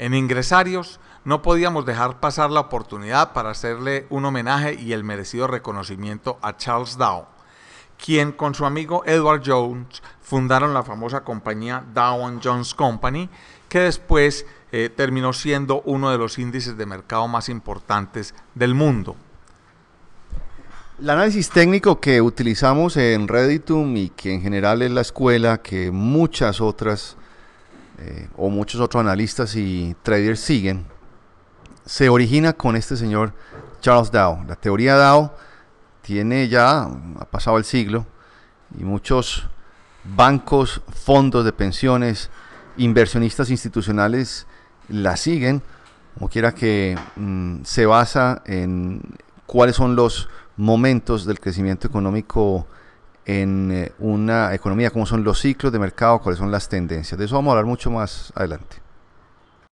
En Ingresarios no podíamos dejar pasar la oportunidad para hacerle un homenaje y el merecido reconocimiento a Charles Dow, quien con su amigo Edward Jones fundaron la famosa compañía Dow Jones Company, que después eh, terminó siendo uno de los índices de mercado más importantes del mundo. El análisis técnico que utilizamos en Redditum y que en general es la escuela que muchas otras o muchos otros analistas y traders siguen, se origina con este señor Charles Dow. La teoría Dow tiene ya, ha pasado el siglo, y muchos bancos, fondos de pensiones, inversionistas institucionales la siguen, como quiera que mm, se basa en cuáles son los momentos del crecimiento económico en eh, una economía, cómo son los ciclos de mercado, cuáles son las tendencias. De eso vamos a hablar mucho más adelante.